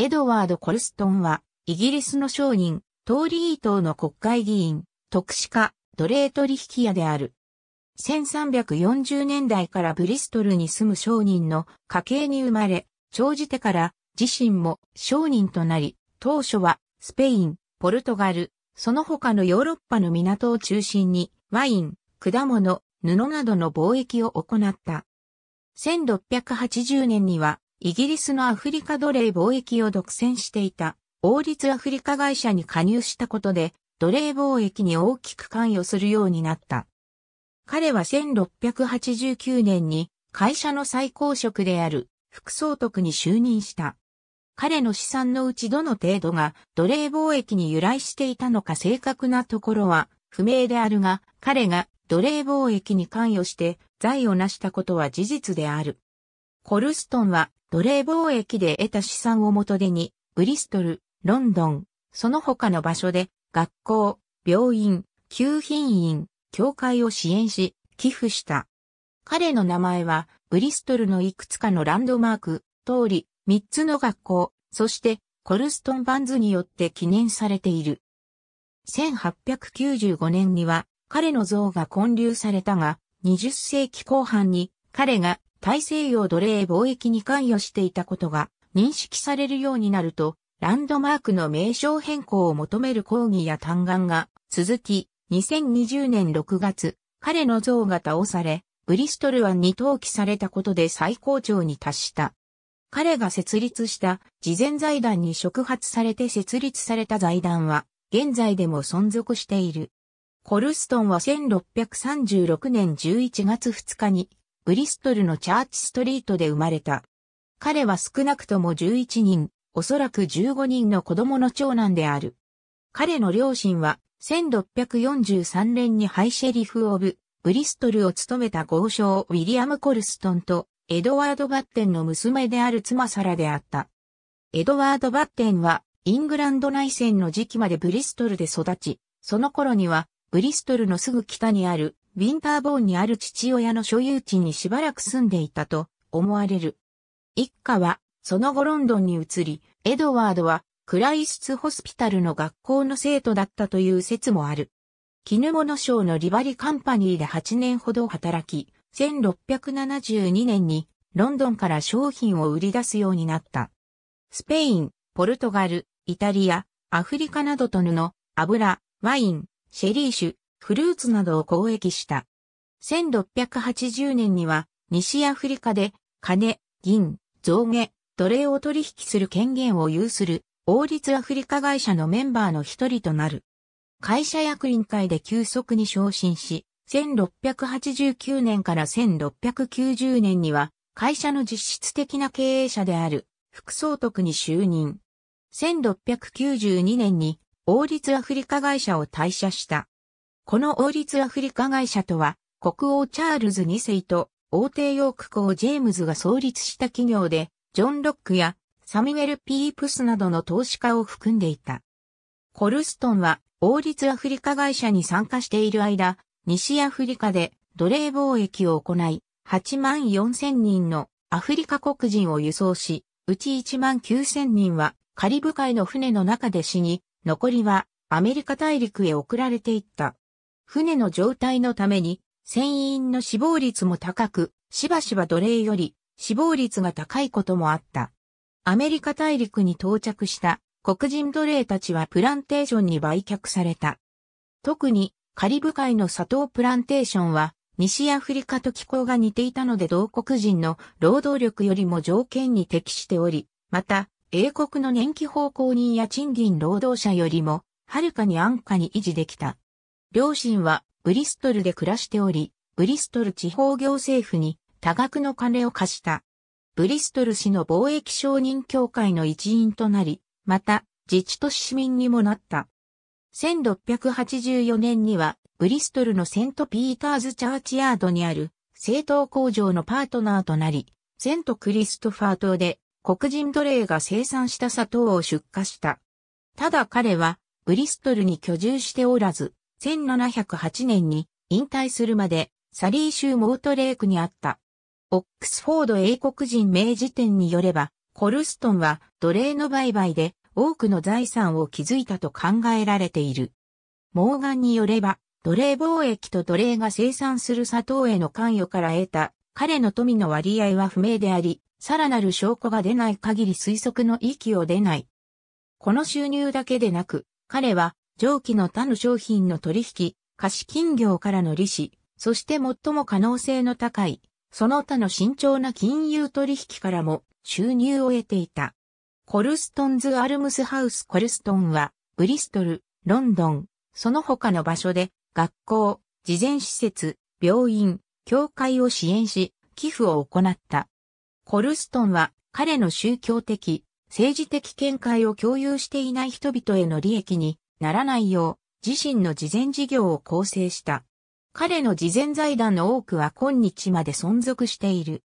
エドワード・コルストンは、イギリスの商人、トーリー党の国会議員、特殊家、奴隷取引屋である。1340年代からブリストルに住む商人の家系に生まれ、長じてから自身も商人となり、当初はスペイン、ポルトガル、その他のヨーロッパの港を中心にワイン、果物、布などの貿易を行った。1680年にはイギリスのアフリカ奴隷貿易を独占していた王立アフリカ会社に加入したことで奴隷貿易に大きく関与するようになった。彼は1689年に会社の最高職である副総督に就任した。彼の資産のうちどの程度が奴隷貿易に由来していたのか正確なところは不明であるが、彼が奴隷貿易に関与して財を成したことは事実である。コルストンは奴隷貿易で得た資産を元手に、ブリストル、ロンドン、その他の場所で、学校、病院、給品院、教会を支援し、寄付した。彼の名前は、ブリストルのいくつかのランドマーク、通り、3つの学校、そして、コルストンバンズによって記念されている。1895年には、彼の像が建立されたが、20世紀後半に、彼が大西洋奴隷貿易に関与していたことが認識されるようになると、ランドマークの名称変更を求める抗議や嘆願が続き、2020年6月、彼の像が倒され、ブリストル湾に投棄されたことで最高潮に達した。彼が設立した慈善財団に触発されて設立された財団は、現在でも存続している。コルストンは1636年11月2日にブリストルのチャーチストリートで生まれた。彼は少なくとも11人、おそらく15人の子供の長男である。彼の両親は、1643年にハイシェリフ・オブ・ブリストルを務めた豪商ウィリアム・コルストンと、エドワード・バッテンの娘である妻サラであった。エドワード・バッテンは、イングランド内戦の時期までブリストルで育ち、その頃には、ブリストルのすぐ北にあるウィンターボーンにある父親の所有地にしばらく住んでいたと思われる。一家は、その後ロンドンに移り、エドワードは、クライスツホスピタルの学校の生徒だったという説もある。絹物商のリバリカンパニーで8年ほど働き、1672年にロンドンから商品を売り出すようになった。スペイン、ポルトガル、イタリア、アフリカなどと布、油、ワイン、シェリー酒、フルーツなどを交易した。1680年には西アフリカで金、銀、象牙、奴隷を取引する権限を有する王立アフリカ会社のメンバーの一人となる。会社役員会で急速に昇進し、1689年から1690年には会社の実質的な経営者である副総督に就任。1692年に王立アフリカ会社を退社した。この王立アフリカ会社とは、国王チャールズ2世と王帝ヨーク公ジェームズが創立した企業で、ジョン・ロックやサミュエル・ピープスなどの投資家を含んでいた。コルストンは王立アフリカ会社に参加している間、西アフリカで奴隷貿易を行い、8万4千人のアフリカ黒人を輸送し、うち1万9千人はカリブ海の船の中で死に、残りはアメリカ大陸へ送られていった。船の状態のために、船員の死亡率も高く、しばしば奴隷より死亡率が高いこともあった。アメリカ大陸に到着した黒人奴隷たちはプランテーションに売却された。特にカリブ海の砂糖プランテーションは西アフリカと気候が似ていたので同国人の労働力よりも条件に適しており、また英国の年期奉公人や賃金労働者よりもはるかに安価に維持できた。両親はブリストルで暮らしており、ブリストル地方行政府に多額の金を貸した。ブリストル市の貿易商人協会の一員となり、また自治都市市民にもなった。1684年にはブリストルのセント・ピーターズ・チャーチヤードにある製糖工場のパートナーとなり、セント・クリストファー島で黒人奴隷が生産した砂糖を出荷した。ただ彼はブリストルに居住しておらず、1708年に引退するまでサリー州モートレークにあった。オックスフォード英国人名辞典によれば、コルストンは奴隷の売買で多くの財産を築いたと考えられている。モーガンによれば、奴隷貿易と奴隷が生産する砂糖への関与から得た彼の富の割合は不明であり、さらなる証拠が出ない限り推測の域を出ない。この収入だけでなく、彼は上記の他の商品の取引、貸金業からの利子、そして最も可能性の高い、その他の慎重な金融取引からも収入を得ていた。コルストンズ・アルムスハウス・コルストンは、ブリストル、ロンドン、その他の場所で、学校、事前施設、病院、教会を支援し、寄付を行った。コルストンは、彼の宗教的、政治的見解を共有していない人々への利益にならないよう、自身の慈善事業を構成した。彼の慈善財団の多くは今日まで存続している。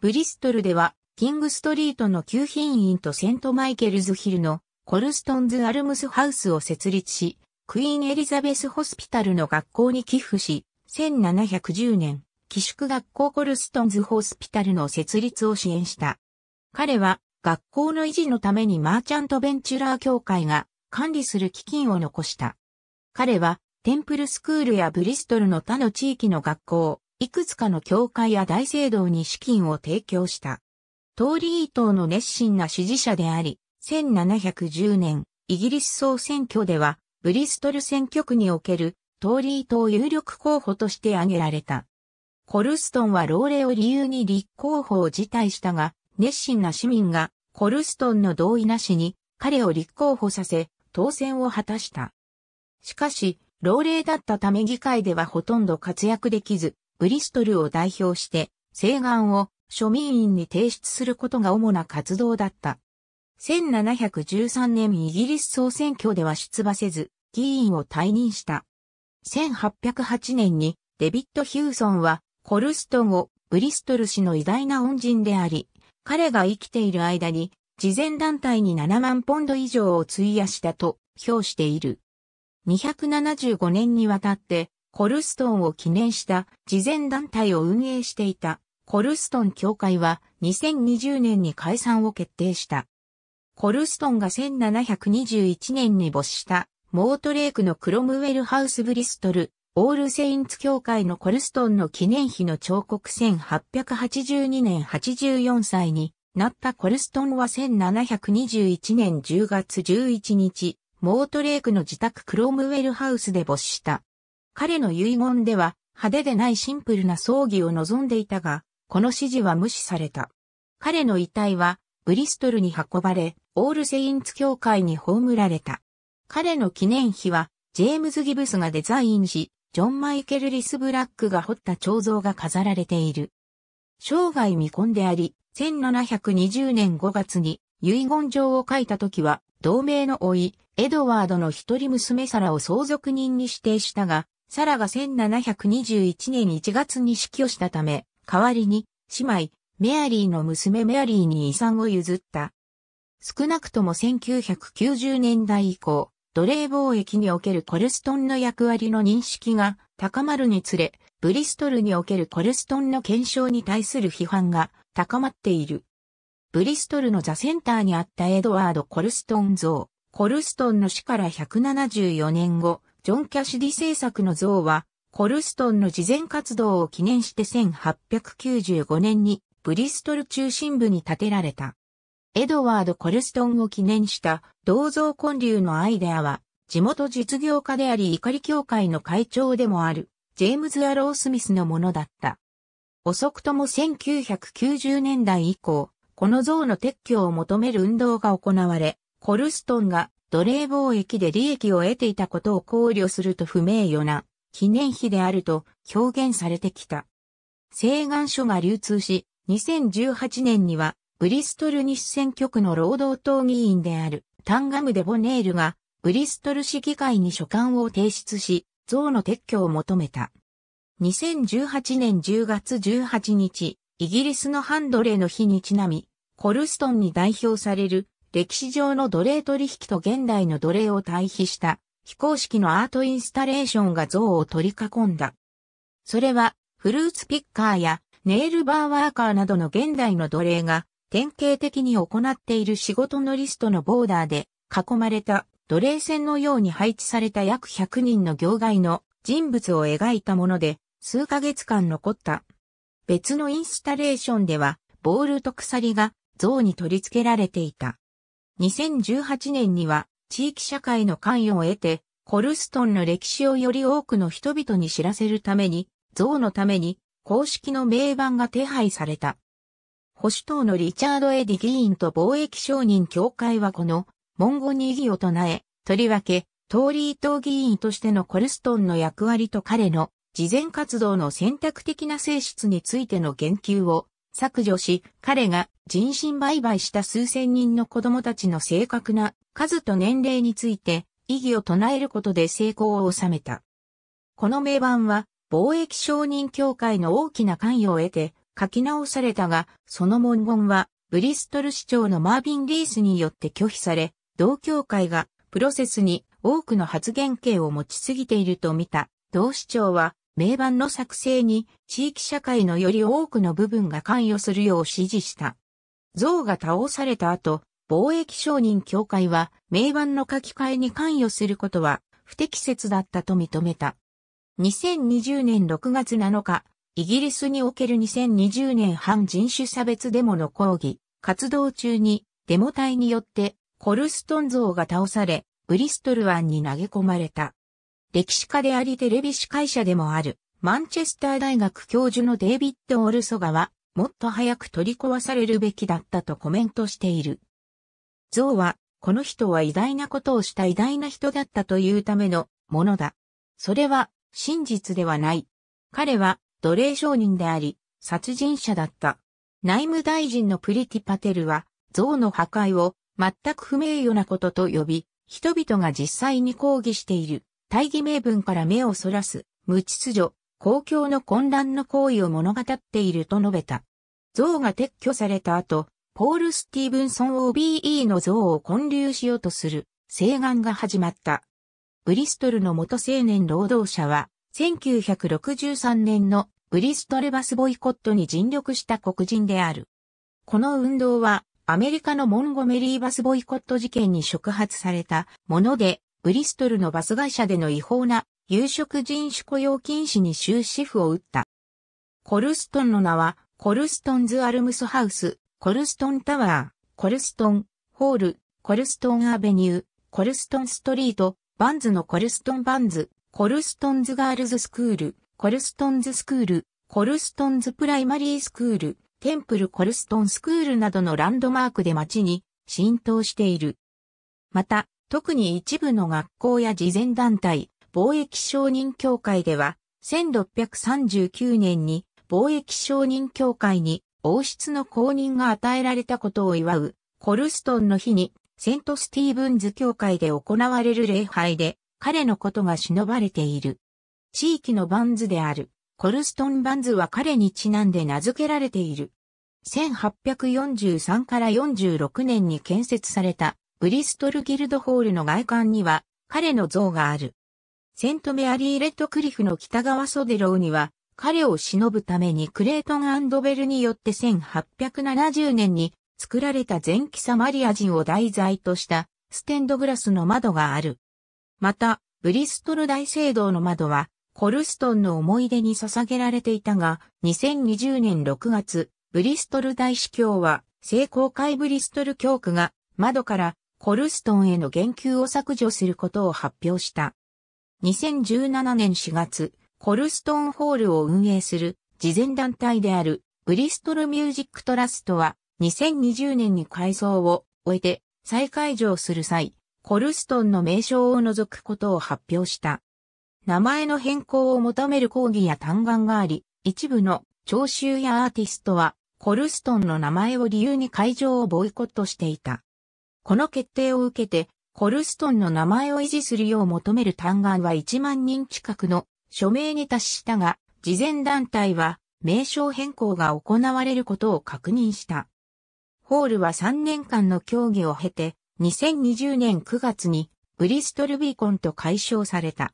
ブリストルでは、キングストリートの旧品院とセントマイケルズヒルのコルストンズ・アルムスハウスを設立し、クイーン・エリザベス・ホスピタルの学校に寄付し、1710年、寄宿学校コルストンズ・ホスピタルの設立を支援した。彼は、学校の維持のためにマーチャント・ベンチュラー協会が管理する基金を残した。彼は、テンプルスクールやブリストルの他の地域の学校、いくつかの教会や大聖堂に資金を提供した。トーリー党の熱心な支持者であり、1710年、イギリス総選挙では、ブリストル選挙区におけるトーリー党有力候補として挙げられた。コルストンは老齢を理由に立候補を辞退したが、熱心な市民がコルストンの同意なしに彼を立候補させ、当選を果たした。しかし、老齢だったため議会ではほとんど活躍できず、ブリストルを代表して、請願を庶民院に提出することが主な活動だった。1713年イギリス総選挙では出馬せず、議員を退任した。1808年にデビッド・ヒューソンはコルストンをブリストル氏の偉大な恩人であり、彼が生きている間に慈善団体に7万ポンド以上を費やしたと評している。275年にわたって、コルストンを記念した慈善団体を運営していたコルストン協会は2020年に解散を決定した。コルストンが1721年に没したモートレークのクロムウェルハウスブリストルオールセインツ協会のコルストンの記念碑の彫刻1882年84歳になったコルストンは1721年10月11日、モートレークの自宅クロームウェルハウスで没した。彼の遺言では派手でないシンプルな葬儀を望んでいたが、この指示は無視された。彼の遺体はブリストルに運ばれ、オールセインツ教会に葬られた。彼の記念碑は、ジェームズ・ギブスがデザインし、ジョン・マイケル・リス・ブラックが彫った彫像が飾られている。生涯未婚であり、1720年5月に遺言状を書いた時は、同盟の老い、エドワードの一人娘サラを相続人に指定したが、サラが1721年1月に死去したため、代わりに、姉妹、メアリーの娘メアリーに遺産を譲った。少なくとも1990年代以降、奴隷貿易におけるコルストンの役割の認識が高まるにつれ、ブリストルにおけるコルストンの検証に対する批判が高まっている。ブリストルのザセンターにあったエドワード・コルストン像、コルストンの死から174年後、ジョン・キャシディ制作の像は、コルストンの慈善活動を記念して1895年にブリストル中心部に建てられた。エドワード・コルストンを記念した銅像建立のアイデアは、地元実業家であり怒り協会の会長でもある、ジェームズ・アロー・スミスのものだった。遅くとも1990年代以降、この像の撤去を求める運動が行われ、コルストンが奴隷貿易で利益を得ていたことを考慮すると不名誉な記念碑であると表現されてきた。請願書が流通し、2018年にはブリストル西選挙区の労働党議員であるタンガム・デ・ボネールがブリストル市議会に書簡を提出し、像の撤去を求めた。2018年10月18日、イギリスのハンドレーの日にちなみ、コルストンに代表される歴史上の奴隷取引と現代の奴隷を対比した非公式のアートインスタレーションが像を取り囲んだ。それはフルーツピッカーやネイルバーワーカーなどの現代の奴隷が典型的に行っている仕事のリストのボーダーで囲まれた奴隷船のように配置された約100人の業界の人物を描いたもので数ヶ月間残った。別のインスタレーションでは、ボールと鎖が像に取り付けられていた。2018年には、地域社会の関与を得て、コルストンの歴史をより多くの人々に知らせるために、像のために、公式の名板が手配された。保守党のリチャード・エディ議員と貿易商人協会はこの、文言に異議を唱え、とりわけ、トーリー党議員としてのコルストンの役割と彼の事前活動の選択的な性質についての言及を削除し、彼が人身売買した数千人の子供たちの正確な数と年齢について異議を唱えることで成功を収めた。この名盤は貿易承認協会の大きな関与を得て書き直されたが、その文言はブリストル市長のマービン・リースによって拒否され、同協会がプロセスに多くの発言権を持ちすぎていると見た同市長は、名盤の作成に地域社会のより多くの部分が関与するよう指示した。像が倒された後、貿易商人協会は名盤の書き換えに関与することは不適切だったと認めた。2020年6月7日、イギリスにおける2020年半人種差別デモの抗議、活動中にデモ隊によってコルストン像が倒され、ブリストル湾に投げ込まれた。歴史家でありテレビ司会者でもある、マンチェスター大学教授のデイビッド・オルソガは、もっと早く取り壊されるべきだったとコメントしている。像は、この人は偉大なことをした偉大な人だったというためのものだ。それは真実ではない。彼は奴隷商人であり、殺人者だった。内務大臣のプリティパテルは、像の破壊を全く不名誉なことと呼び、人々が実際に抗議している。大義名分から目をそらす、無秩序、公共の混乱の行為を物語っていると述べた。像が撤去された後、ポール・スティーブンソン OBE の像を混流しようとする、請願が始まった。ブリストルの元青年労働者は、1963年のブリストルバスボイコットに尽力した黒人である。この運動は、アメリカのモンゴメリーバスボイコット事件に触発されたもので、ブリストルのバス会社での違法な有色人種雇用禁止に終止符を打った。コルストンの名は、コルストンズ・アルムスハウス、コルストンタワー、コルストン、ホール、コルストンアベニュー、コルストンストリート、バンズのコルストンバンズ、コルストンズガールズスクール、コルストンズスクール、コルストンズプライマリースクール、テンプルコルストンスクールなどのランドマークで街に浸透している。また、特に一部の学校や慈善団体、貿易商人協会では、1639年に貿易商人協会に王室の公認が与えられたことを祝う、コルストンの日に、セントスティーブンズ協会で行われる礼拝で、彼のことが忍ばれている。地域のバンズである、コルストンバンズは彼にちなんで名付けられている。1843から46年に建設されたブリストルギルドホールの外観には彼の像がある。セントメアリー・レッドクリフの北側ソデローには彼を忍ぶためにクレートンベルによって1870年に作られた前期サマリア人を題材としたステンドグラスの窓がある。また、ブリストル大聖堂の窓はコルストンの思い出に捧げられていたが、2020年6月、ブリストル大司教は、聖公会ブリストル教区が窓からコルストンへの言及を削除することを発表した。2017年4月、コルストンホールを運営する慈善団体であるブリストルミュージックトラストは2020年に改装を終えて再会場する際、コルストンの名称を除くことを発表した。名前の変更を求める抗議や嘆願があり、一部の聴衆やアーティストはコルストンの名前を理由に会場をボイコットしていた。この決定を受けて、コルストンの名前を維持するよう求める嘆願は1万人近くの署名に達したが、事前団体は名称変更が行われることを確認した。ホールは3年間の協議を経て、2020年9月にブリストルビーコンと解消された。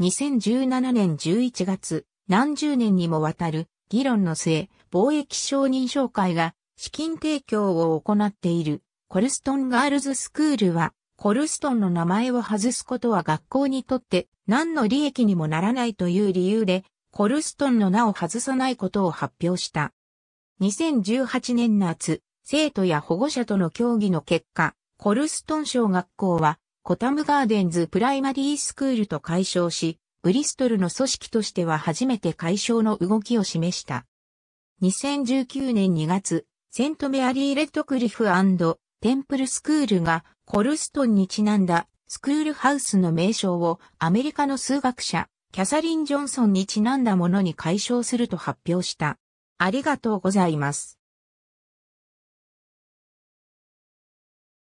2017年11月、何十年にもわたる議論の末、貿易承認紹介が資金提供を行っているコルストンガールズスクールは、コルストンの名前を外すことは学校にとって何の利益にもならないという理由で、コルストンの名を外さないことを発表した。2018年夏、生徒や保護者との協議の結果、コルストン小学校は、コタムガーデンズプライマリースクールと解消し、ブリストルの組織としては初めて解消の動きを示した。2019年2月、セントメアリー・レッドクリフテンプルスクールがコルストンにちなんだスクールハウスの名称をアメリカの数学者キャサリン・ジョンソンにちなんだものに解消すると発表した。ありがとうございます。